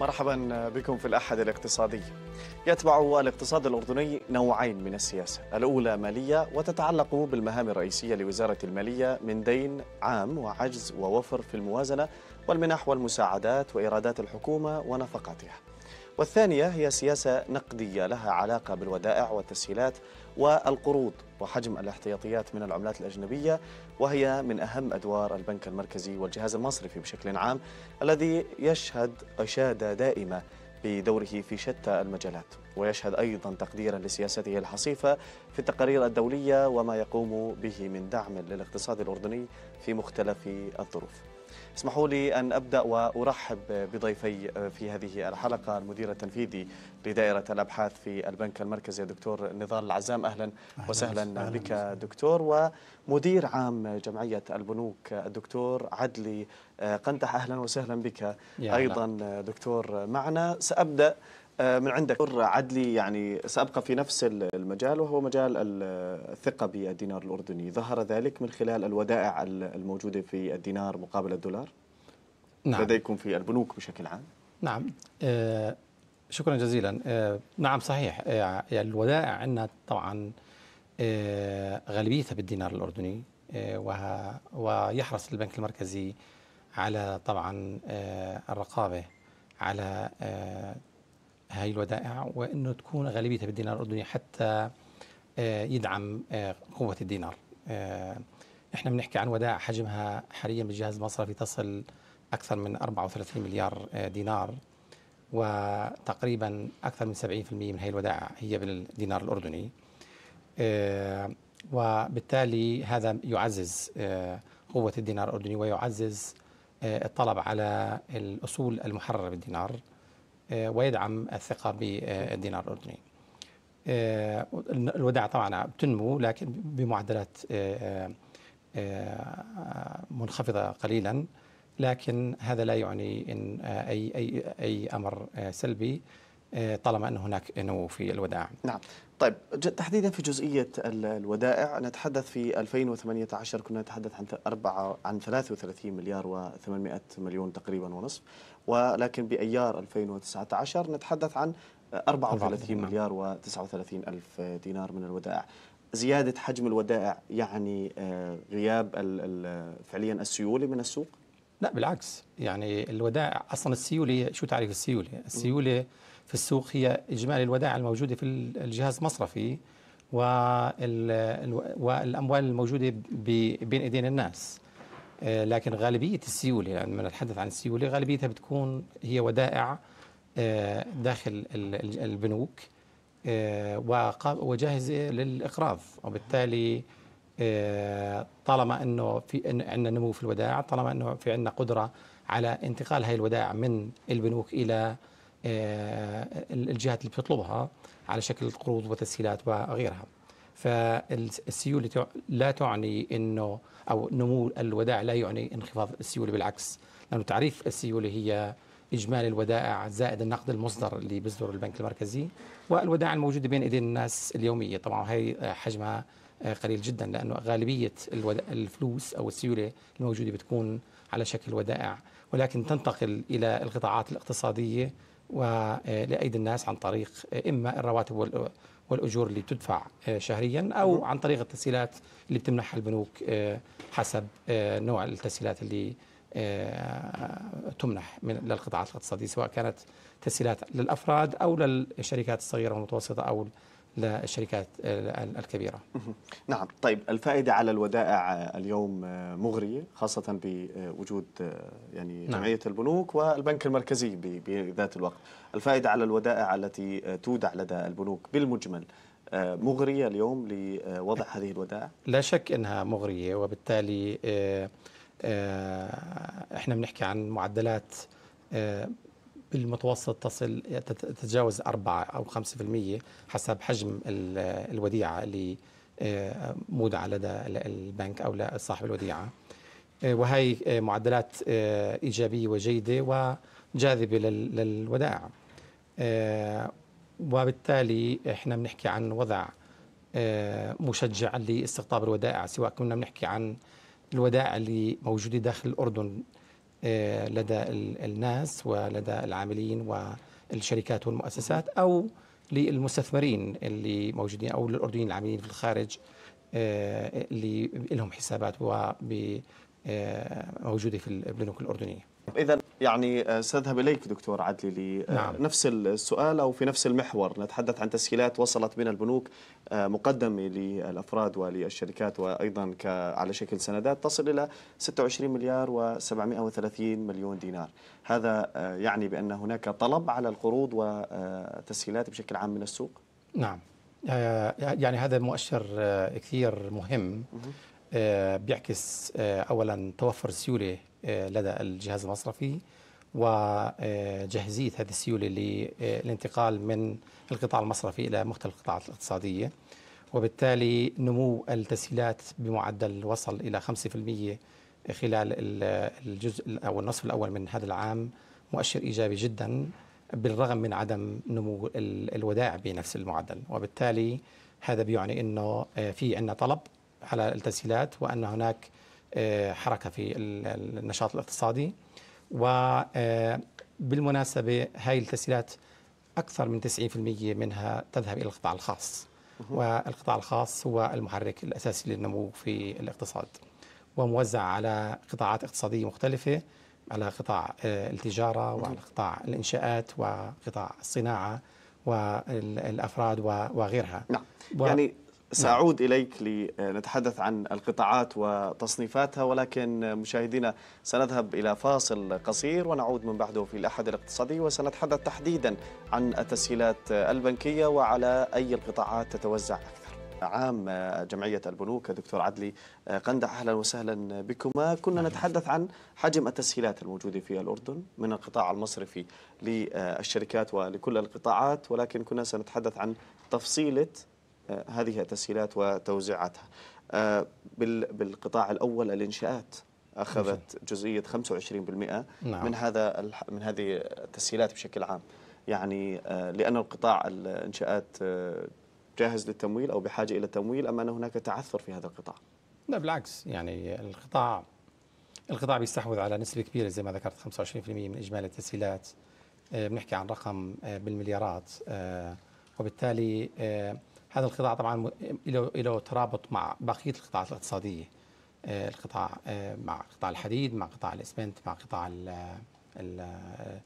مرحبا بكم في الأحد الاقتصادي يتبع الاقتصاد الأردني نوعين من السياسة الأولى مالية وتتعلق بالمهام الرئيسية لوزارة المالية من دين عام وعجز ووفر في الموازنة والمنح والمساعدات وإيرادات الحكومة ونفقاتها والثانية هي سياسة نقدية لها علاقة بالودائع والتسهيلات والقروض وحجم الاحتياطيات من العملات الأجنبية وهي من أهم أدوار البنك المركزي والجهاز المصرفي بشكل عام الذي يشهد أشادة دائمة بدوره في شتى المجالات ويشهد أيضا تقديرا لسياسته الحصيفة في التقارير الدولية وما يقوم به من دعم للاقتصاد الأردني في مختلف الظروف اسمحوا لي أن أبدأ وأرحب بضيفي في هذه الحلقة المدير التنفيذي لدائرة الأبحاث في البنك المركزي دكتور نضال العزام أهلا, أهلا وسهلا أهلا بك دكتور ومدير عام جمعية البنوك الدكتور عدلي قنتح أهلا وسهلا بك أيضا دكتور معنا سأبدأ آه، من عندك دكتور عدلي يعني سأبقى في نفس المجال وهو مجال الثقة بالدينار الأردني ظهر ذلك من خلال الودائع الموجودة في الدينار مقابل الدولار نعم. لديكم في البنوك بشكل عام نعم آه شكرا جزيلا آه نعم صحيح آه يعني الودائع عندنا طبعا آه غالبيتها بالدينار الأردني آه ويحرص البنك المركزي على طبعا آه الرقابة على آه هاي الودائع وانه تكون غالبيتها بالدينار الاردني حتى آه، يدعم آه، قوه الدينار. آه، احنا بنحكي عن ودائع حجمها حاليا بالجهاز المصرفي تصل اكثر من 34 مليار دينار وتقريبا اكثر من 70% من هاي الودائع هي بالدينار الاردني. وبالتالي هذا يعزز قوه الدينار الاردني ويعزز الطلب على الاصول المحرره بالدينار. آه، ويدعم الثقة بالدينار الأردني آه، الودائع طبعا بتنمو لكن بمعدلات آه، منخفضة قليلا لكن هذا لا يعني إن أي, أي, أي أمر سلبي طالما أن هناك نمو في الودائع نعم طيب تحديدا في جزئية الودائع نتحدث في 2018 كنا نتحدث عن أربعة عن 33 مليار و800 مليون تقريبا ونصف ولكن بأيار 2019 نتحدث عن 34 مليار و39 ألف دينار من الودائع زيادة حجم الودائع يعني آه، غياب فعليا السيولة من السوق؟ لا بالعكس يعني الودائع أصلا السيولة شو تعريف السيولة؟ السيولة م. في السوق هي إجمالي الودائع الموجودة في الجهاز المصرفي والأموال الموجودة بين إيدين الناس آه، لكن غالبية السيولة لما يعني نتحدث عن السيولة غالبيتها بتكون هي ودائع آه، داخل البنوك آه، وجاهزة للإقراض وبالتالي طالما أنه في عندنا نمو في الودائع طالما أنه في عندنا قدرة على انتقال هذه الودائع من البنوك إلى آه، الجهات اللي بتطلبها على شكل قروض وتسهيلات وغيرها فالسيوله لا تعني انه او نمو الودائع لا يعني انخفاض السيوله بالعكس لانه تعريف السيوله هي اجمالي الودائع زائد النقد المصدر اللي بيصدر البنك المركزي والودائع الموجوده بين ايدين الناس اليوميه طبعا هي حجمها آه، قليل جدا لانه غالبيه الفلوس او السيوله الموجوده بتكون على شكل ودائع ولكن تنتقل الى القطاعات الاقتصاديه ولأيدي الناس عن طريق إما الرواتب والأجور اللي تدفع آه، شهريا أو عن طريق التسهيلات اللي بتمنحها البنوك آه، حسب آه، نوع التسهيلات اللي تمنح من للقطاعات الاقتصادية سواء كانت تسهيلات للأفراد أو للشركات الصغيرة والمتوسطة أو للشركات الكبيرة نعم طيب الفائدة على الودائع اليوم آه، مغرية خاصة بوجود آه، يعني نعم. جمعية البنوك والبنك المركزي بذات الوقت الفائدة على الودائع التي آه، تودع لدى البنوك بالمجمل مغرية اليوم لوضع هذه الودائع؟ لا شك أنها مغرية وبالتالي احنا بنحكي عن معدلات بالمتوسط تصل تتجاوز 4 أو 5% حسب حجم الوديعة اللي آه، مودعة لدى البنك أو صاحب الوديعة آه، وهي آه، معدلات إيجابية وجيدة وجاذبة للودائع وبالتالي احنا بنحكي عن وضع مشجع لاستقطاب الودائع سواء كنا بنحكي عن الودائع اللي موجودة داخل الأردن آه، لدى الناس ولدى العاملين والشركات والمؤسسات أو للمستثمرين اللي موجودين أو للأردنيين العاملين في الخارج آه، اللي لهم حسابات وموجوده آه، في البنوك الأردنية إذا يعني آه، سأذهب إليك دكتور عدلي لنفس آه، نعم. السؤال أو في نفس المحور نتحدث عن تسهيلات وصلت من البنوك آه، مقدمة للأفراد وللشركات وأيضا على شكل سندات تصل إلى 26 مليار و730 مليون دينار هذا يعني بأن هناك طلب على القروض وتسهيلات بشكل عام من السوق؟ نعم يعني هذا مؤشر كثير مهم بيعكس أولا توفر سيولة آه، لدى الجهاز المصرفي وجهزية هذه السيولة للانتقال آه، من القطاع المصرفي إلى مختلف القطاعات الاقتصادية وبالتالي نمو التسهيلات بمعدل وصل إلى 5% خلال الجزء أو النصف الأول من هذا العام مؤشر إيجابي جدا بالرغم من عدم نمو الودائع بنفس المعدل وبالتالي هذا بيعني أنه آه، في عندنا طلب على التسهيلات وأن هناك آه، حركه في النشاط الاقتصادي وبالمناسبه آه، هاي التسهيلات اكثر من 90% منها تذهب الى القطاع الخاص والقطاع الخاص هو المحرك الاساسي للنمو في الاقتصاد وموزع على قطاعات اقتصاديه مختلفه على قطاع آه، التجاره وعلى قطاع الانشاءات وقطاع الصناعه والافراد وغيرها نعم يعني نعم. سأعود إليك لنتحدث عن القطاعات وتصنيفاتها ولكن مشاهدينا سنذهب إلى فاصل قصير ونعود من بعده في الأحد الاقتصادي وسنتحدث تحديدا عن التسهيلات البنكية وعلى أي القطاعات تتوزع أكثر عام جمعية البنوك دكتور عدلي قندع أهلا وسهلا بكما كنا نتحدث عن حجم التسهيلات الموجودة في الأردن من القطاع المصرفي للشركات ولكل القطاعات ولكن كنا سنتحدث عن تفصيلة هذه التسهيلات وتوزيعاتها آه، بالقطاع الأول الإنشاءات أخذت نعم. جزئية 25% نعم. من هذا من هذه التسهيلات بشكل عام يعني آه، لأن القطاع الإنشاءات آه، جاهز للتمويل أو بحاجة إلى التمويل أما أن هناك تعثر في هذا القطاع لا بالعكس يعني القطاع القطاع بيستحوذ على نسبة كبيرة زي ما ذكرت 25% من إجمالي التسهيلات بنحكي عن رقم بالمليارات وبالتالي هذا القطاع طبعا له ترابط مع بقيه القطاعات الاقتصاديه آه، القطاع آه، مع قطاع الحديد مع قطاع الاسمنت مع قطاع آه،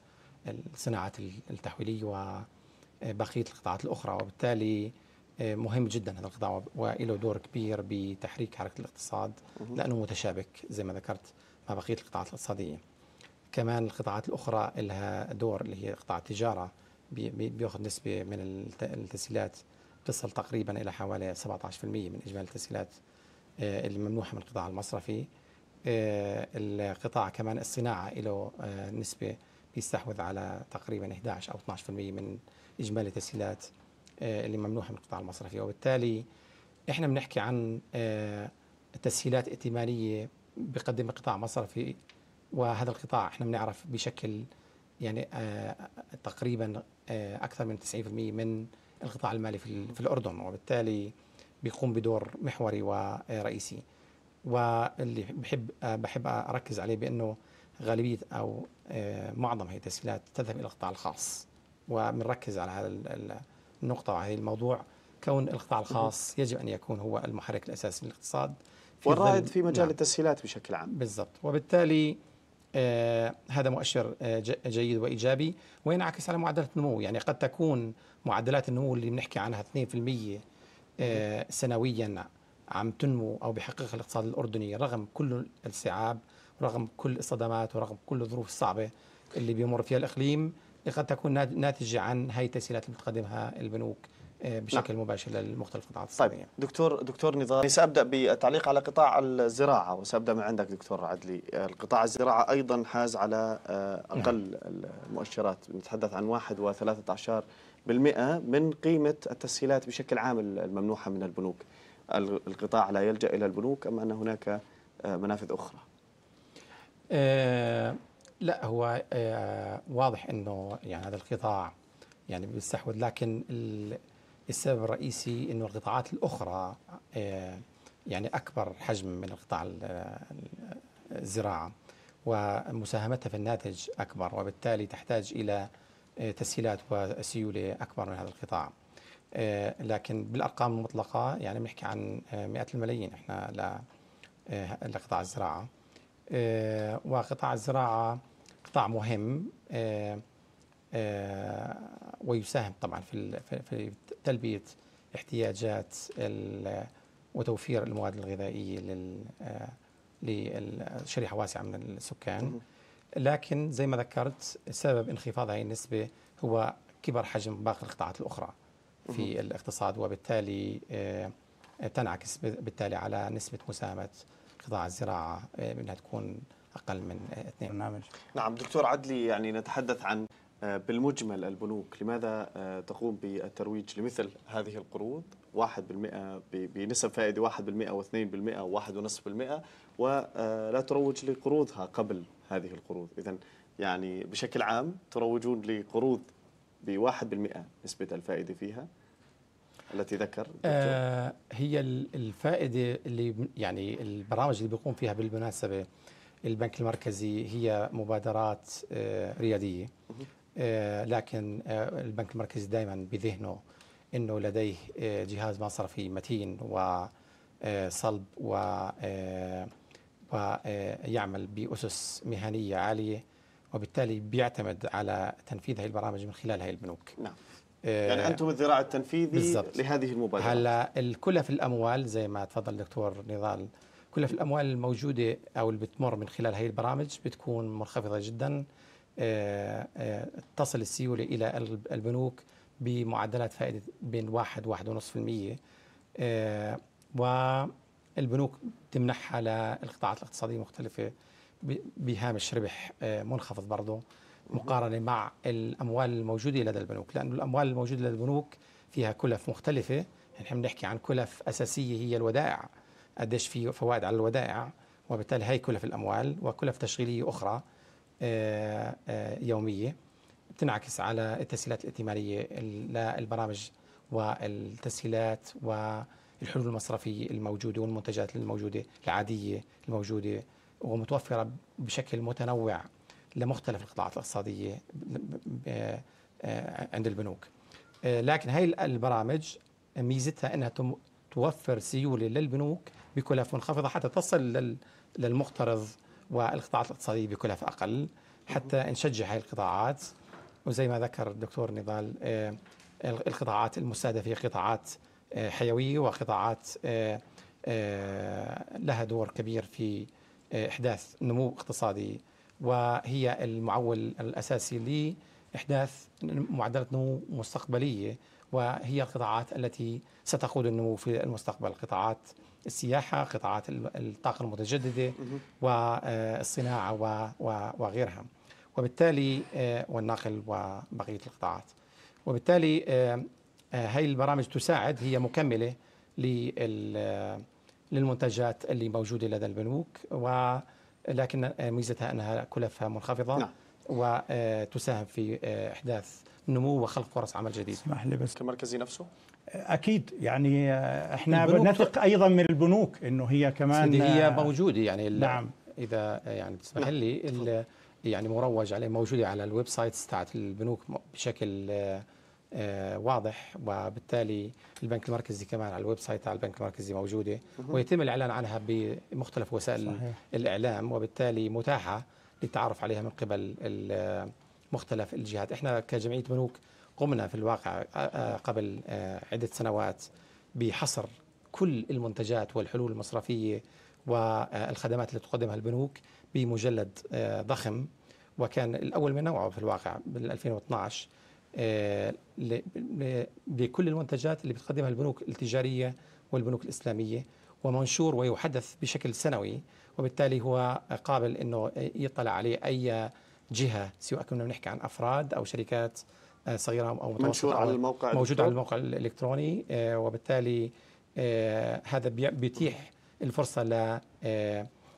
الصناعات التحويليه وبقيه القطاعات الاخرى وبالتالي مهم جدا هذا القطاع وله دور كبير بتحريك حركه الاقتصاد لانه متشابك زي ما ذكرت مع بقيه القطاعات الاقتصاديه. كمان القطاعات الاخرى لها دور اللي هي قطاع التجاره بياخذ نسبه من التسهيلات تصل تقريبا الى حوالي 17% من اجمالي التسهيلات آه، الممنوحه من القطاع المصرفي آه، القطاع كمان الصناعه له آه، نسبه بيستحوذ على تقريبا 11 او 12% من اجمالي التسهيلات اللي ممنوحه من القطاع المصرفي وبالتالي احنا بنحكي عن تسهيلات ائتمانيه بقدم القطاع المصرفي وهذا القطاع احنا بنعرف بشكل يعني تقريبا اكثر من 90% من القطاع المالي في, في الأردن وبالتالي بيقوم بدور محوري ورئيسي واللي بحب بحب أركز عليه بأنه غالبية أو آه، معظم هي التسهيلات تذهب إلى القطاع الخاص وبنركز على هذا النقطة هذا الموضوع كون القطاع الخاص يجب أن يكون هو المحرك الأساسي للاقتصاد والرائد في مجال نعم. التسهيلات بشكل عام بالضبط وبالتالي آه، هذا مؤشر آه، جيد وايجابي وينعكس على معدلات النمو يعني قد تكون معدلات النمو اللي بنحكي عنها 2% آه، سنويا عم تنمو او بيحققها الاقتصاد الاردني رغم كل الصعاب رغم كل الصدمات ورغم كل الظروف الصعبه اللي بيمر فيها الاقليم إيه، قد تكون ناتجة عن هي التسهيلات اللي بتقدمها البنوك إيه، بشكل نعم. مباشر للمختلف القطاعات طيب دكتور دكتور نضال يعني سابدا بالتعليق على قطاع الزراعه وسابدا من عندك دكتور عدلي القطاع الزراعه ايضا حاز على آه، نعم. اقل نعم. المؤشرات نتحدث عن 1.13% من قيمه التسهيلات بشكل عام الممنوحه من البنوك القطاع لا يلجا الى البنوك ام ان هناك آه، منافذ اخرى أه لا هو آه، واضح انه يعني هذا القطاع يعني بيستحوذ لكن السبب الرئيسي انه القطاعات الاخرى آه، يعني اكبر حجم من القطاع الزراعه ومساهمتها في الناتج اكبر وبالتالي تحتاج الى آه، تسهيلات وسيوله اكبر من هذا القطاع. لكن بالارقام المطلقه يعني بنحكي عن مئات الملايين احنا لقطاع الزراعه. وقطاع الزراعه قطاع مهم آه، آه، ويساهم طبعا في في تلبيه احتياجات وتوفير المواد الغذائيه لل آه، لشريحه واسعه من السكان لكن زي ما ذكرت سبب انخفاض هذه النسبه هو كبر حجم باقي القطاعات الاخرى في الاقتصاد وبالتالي تنعكس بالتالي على نسبه مساهمه قطاع الزراعه انها تكون اقل من اثنين برنامج نعم دكتور عدلي يعني نتحدث عن آه، بالمجمل البنوك لماذا آه، تقوم بالترويج لمثل هذه القروض 1% بنسب فائدة 1% و2% و1.5% ولا تروج لقروضها قبل هذه القروض إذا يعني بشكل عام تروجون لقروض ب 1% نسبة الفائدة فيها التي ذكر آه هي الفائدة اللي يعني البرامج اللي بيقوم فيها بالمناسبة البنك المركزي هي مبادرات آه، ريادية آه، لكن آه، البنك المركزي دائما بذهنه أنه لديه جهاز مصرفي متين وصلب ويعمل بأسس مهنية عالية وبالتالي بيعتمد على تنفيذ هذه البرامج من خلال هذه البنوك نعم يعني انتم الذراع التنفيذي بالزبط. لهذه المبادره هلا الكلف الاموال زي ما تفضل الدكتور نضال كلف الاموال الموجوده او اللي بتمر من خلال هي البرامج بتكون منخفضه جدا آه، آه، تصل السيوله الى البنوك بمعدلات فائده بين 1 و 1.5% والبنوك تمنحها للقطاعات الاقتصاديه المختلفه بهامش ربح آه، منخفض برضه مقارنه مع الاموال الموجوده لدى البنوك لانه الاموال الموجوده لدى البنوك فيها كلف مختلفه نحن بنحكي عن كلف اساسيه هي الودائع قديش في فوائد على الودائع وبالتالي هي كلف الاموال وكلف تشغيليه اخرى آه، آه، يوميه بتنعكس على التسهيلات الائتمانيه للبرامج والتسهيلات والحلول المصرفيه الموجوده والمنتجات الموجوده العاديه الموجوده ومتوفره بشكل متنوع لمختلف القطاعات الاقتصاديه آه، عند البنوك لكن هاي البرامج ميزتها انها توفر سيولة للبنوك بكلف منخفضة حتى تصل للمقترض والقطاعات الاقتصادية بكلف أقل حتى نشجع هاي القطاعات وزي ما ذكر الدكتور نضال آه، القطاعات المستهدفة قطاعات آه، حيوية وقطاعات آه، لها دور كبير في إحداث نمو اقتصادي وهي المعول الأساسي لإحداث معدلات نمو مستقبلية وهي القطاعات التي ستقود النمو في المستقبل قطاعات السياحة قطاعات الطاقة المتجددة والصناعة وغيرها وبالتالي آه، والنقل وبقية القطاعات وبالتالي آه، آه، هاي البرامج تساعد هي مكملة للمنتجات اللي موجودة لدى البنوك ولكن ميزتها أنها كلفها منخفضة نعم. وتساهم في آه، إحداث نمو وخلق فرص عمل جديد اسمح لي بس كمركزي نفسه آه، اكيد يعني آه، احنا بنثق ايضا من البنوك انه هي كمان هي موجوده يعني نعم اذا يعني تسمح نعم. لي يعني مروج عليه موجوده على الويب سايتس تاعت البنوك بشكل واضح وبالتالي البنك المركزي كمان على الويب سايت تاع البنك المركزي موجوده ويتم الاعلان عنها بمختلف وسائل صحيح. الاعلام وبالتالي متاحه للتعرف عليها من قبل مختلف الجهات احنا كجمعية بنوك قمنا في الواقع قبل عدة سنوات بحصر كل المنتجات والحلول المصرفية والخدمات اللي تقدمها البنوك بمجلد ضخم وكان الأول من نوعه في الواقع بال 2012 لكل المنتجات اللي بتقدمها البنوك التجارية والبنوك الإسلامية ومنشور ويحدث بشكل سنوي وبالتالي هو قابل انه يطلع عليه اي جهه سواء كنا بنحكي عن افراد او شركات آه، صغيره او متوسطه منشور على الموقع موجود على الموقع الالكتروني آه، وبالتالي آه، هذا بيتيح الفرصه ل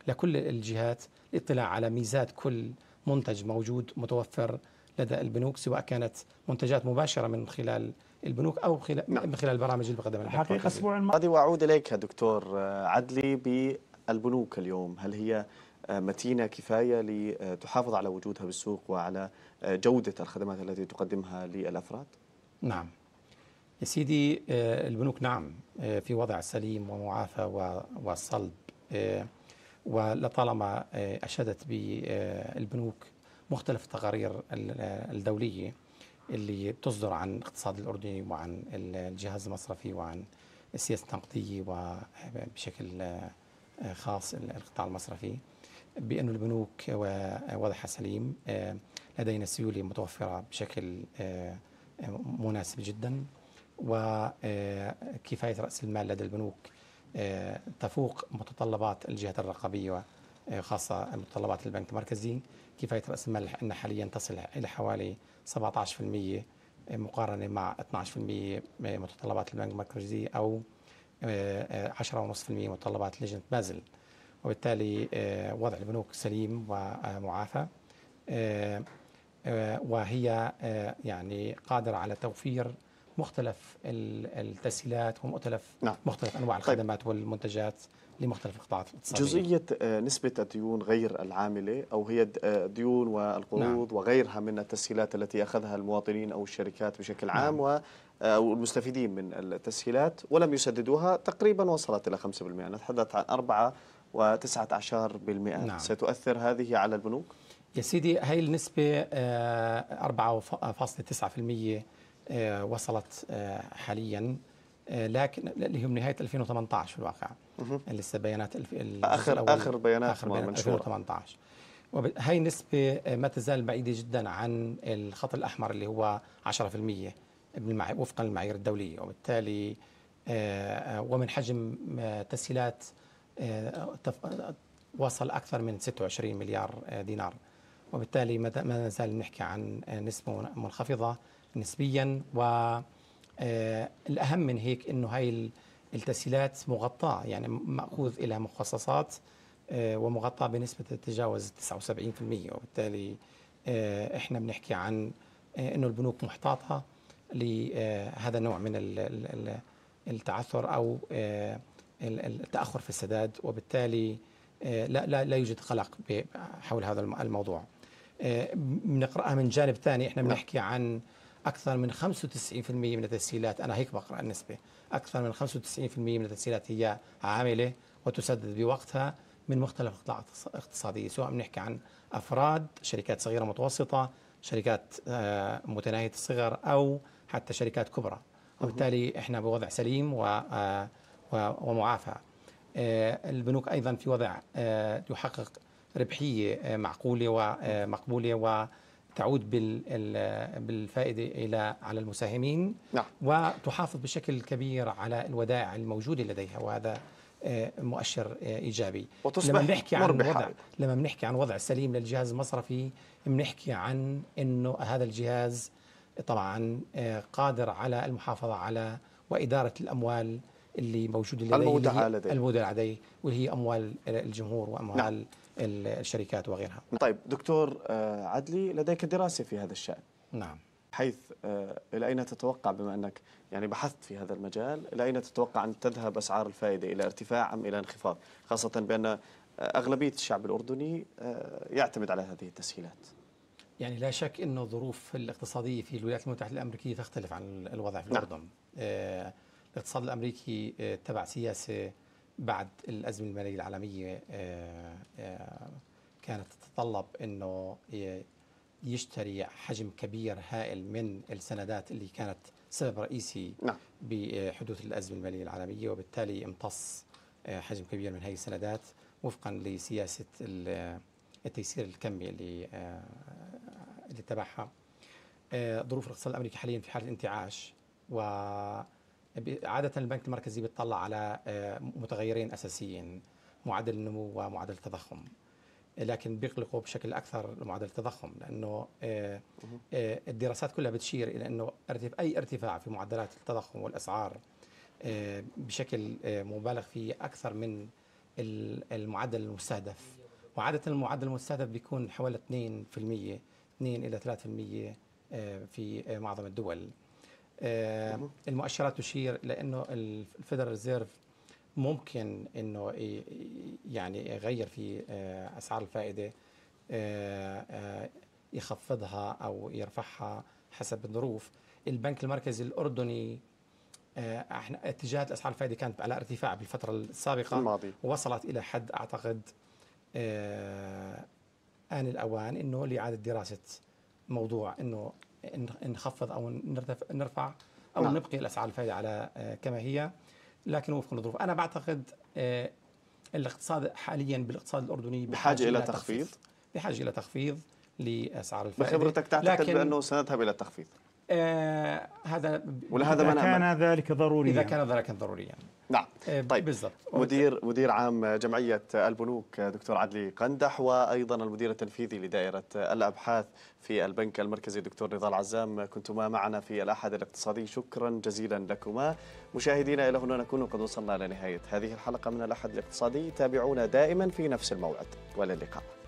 لكل الجهات الاطلاع على ميزات كل منتج موجود متوفر لدى البنوك سواء كانت منتجات مباشره من خلال البنوك او خلال نعم. من خلال البرامج اللي بقدمها الحقيقه الاسبوع الماضي واعود اليك دكتور عدلي ب البنوك اليوم هل هي آه، متينة كفاية لتحافظ آه، على وجودها بالسوق وعلى آه، جودة الخدمات التي تقدمها للأفراد؟ نعم يا سيدي البنوك نعم في وضع سليم ومعافى وصلب ولطالما أشادت بالبنوك مختلف التقارير الدولية اللي بتصدر عن الاقتصاد الأردني وعن الجهاز المصرفي وعن السياسة النقدية وبشكل خاص القطاع المصرفي بأن البنوك ووضعها سليم آه، لدينا سيولة متوفرة بشكل آه، مناسب جدا وكفاية آه، رأس المال لدى البنوك تفوق متطلبات الجهات الرقابية خاصة متطلبات البنك المركزي كفاية رأس المال عندنا حاليا تصل إلى حوالي 17% مقارنة مع 12% متطلبات البنك المركزي أو 10.5% آه، متطلبات لجنة بازل وبالتالي آه، وضع البنوك سليم ومعافى آه، وهي يعني قادرة على توفير مختلف التسهيلات ومختلف نعم. مختلف انواع طيب. الخدمات طيب. والمنتجات لمختلف القطاعات الاقتصاديه جزئيه نسبه الديون غير العامله او هي الديون والقروض نعم. وغيرها من التسهيلات التي اخذها المواطنين او الشركات بشكل نعم. عام نعم. او آه، المستفيدين من التسهيلات ولم يسددوها تقريبا وصلت إلى 5% نتحدث عن 4 و19% نعم. ستؤثر هذه على البنوك؟ يا سيدي هاي النسبة 4.9% آه، آه، وصلت حاليا لكن اللي هي نهاية 2018 في الواقع لسه بيانات آخر آخر بيانات آخر بيانات من 2018 هاي النسبة ما تزال بعيدة جدا عن الخط الأحمر اللي هو 10% وفقا للمعايير الدوليه وبالتالي آه، آه، ومن حجم آه، تسهيلات وصل اكثر من 26 مليار دينار وبالتالي ما نزال نحكي عن نسبه منخفضه نسبيا و الاهم من هيك انه هاي التسهيلات مغطاه يعني ماخوذ الى مخصصات ومغطاه بنسبه تتجاوز 79% وبالتالي احنا بنحكي عن انه البنوك محتاطه لهذا النوع من التعثر او آه، التاخر في السداد وبالتالي آه، لا لا لا يوجد قلق حول هذا الموضوع. بنقراها آه، من جانب ثاني احنا بنحكي عن اكثر من 95% من التسهيلات انا هيك بقرا النسبه، اكثر من 95% من التسهيلات هي عامله وتسدد بوقتها من مختلف القطاعات الاقتصاديه، سواء بنحكي عن افراد، شركات صغيره متوسطه، شركات متناهيه الصغر او حتى شركات كبرى وبالتالي احنا بوضع سليم و ومعافى آه، البنوك ايضا في وضع آه، يحقق ربحيه آه، معقوله ومقبوله وتعود بالفائده الى على المساهمين نعم. وتحافظ بشكل كبير على الودائع الموجوده لديها وهذا مؤشر ايجابي وتصبح لما بنحكي عن وضع لما بنحكي عن وضع سليم للجهاز المصرفي بنحكي عن انه هذا الجهاز طبعا آه، قادر على المحافظة على وإدارة الأموال اللي موجودة لديه المودعة لديه المودعة لديه واللي هي أموال الجمهور وأموال نعم. الشركات وغيرها طيب دكتور آه، عدلي لديك دراسة في هذا الشأن نعم حيث آه، إلى أين تتوقع بما أنك يعني بحثت في هذا المجال إلى أين تتوقع أن تذهب أسعار الفائدة إلى ارتفاع أم إلى انخفاض خاصة بأن أغلبية الشعب الأردني يعتمد على هذه التسهيلات يعني لا شك أن الظروف الاقتصادية في الولايات المتحدة الأمريكية تختلف عن الوضع في نعم. الأردن نعم. آه الاقتصاد الأمريكي آه تبع سياسة بعد الأزمة المالية العالمية آه, آه، كانت تتطلب أنه يشتري حجم كبير هائل من السندات اللي كانت سبب رئيسي نعم. بحدوث الأزمة المالية العالمية وبالتالي امتص آه، حجم كبير من هذه السندات وفقا لسياسة التيسير الكمي اللي آه، اللي تبعها آه، ظروف الاقتصاد الامريكي حاليا في حاله انتعاش و عادة البنك المركزي بيطلع على آه، متغيرين أساسيين معدل النمو ومعدل التضخم لكن بيقلقوا بشكل أكثر معدل التضخم لأنه آه، الدراسات كلها بتشير إلى أنه أي ارتفاع في معدلات التضخم والأسعار بشكل مبالغ فيه أكثر من المعدل المستهدف وعادة المعدل المستهدف بيكون حوالي 2% 2 إلى 3% في آه، آه، معظم الدول آه، المؤشرات تشير لأنه الفيدرال ريزيرف ممكن أنه يعني يغير في أسعار الفائدة يخفضها أو يرفعها حسب الظروف البنك المركزي الأردني احنا اتجاهات اسعار الفائده كانت على ارتفاع بالفتره السابقه الماضي. وصلت الى حد اعتقد آن الأوان أنه لإعادة دراسة موضوع أنه نخفض أو نرفع أو نعم. نبقي الأسعار الفائدة على آه، كما هي لكن وفق الظروف أنا بعتقد آه، الاقتصاد حاليا بالاقتصاد الأردني بحاجة, بحاجة إلى تخفيض بحاجة إلى تخفيض لأسعار الفائدة بخبرتك تعتقد لكن بأنه سنذهب إلى التخفيض آه هذا ولهذا ما كان ذلك ضروريا اذا كان ذلك ضروريا نعم آه، طيب بالضبط مدير مدير عام جمعيه البنوك دكتور عدلي قندح وايضا المدير التنفيذي لدائره الابحاث في البنك المركزي دكتور رضا العزام كنتما معنا في الاحد الاقتصادي شكرا جزيلا لكما مشاهدينا الى هنا نكون قد وصلنا لنهايه هذه الحلقه من الاحد الاقتصادي تابعونا دائما في نفس الموعد والى اللقاء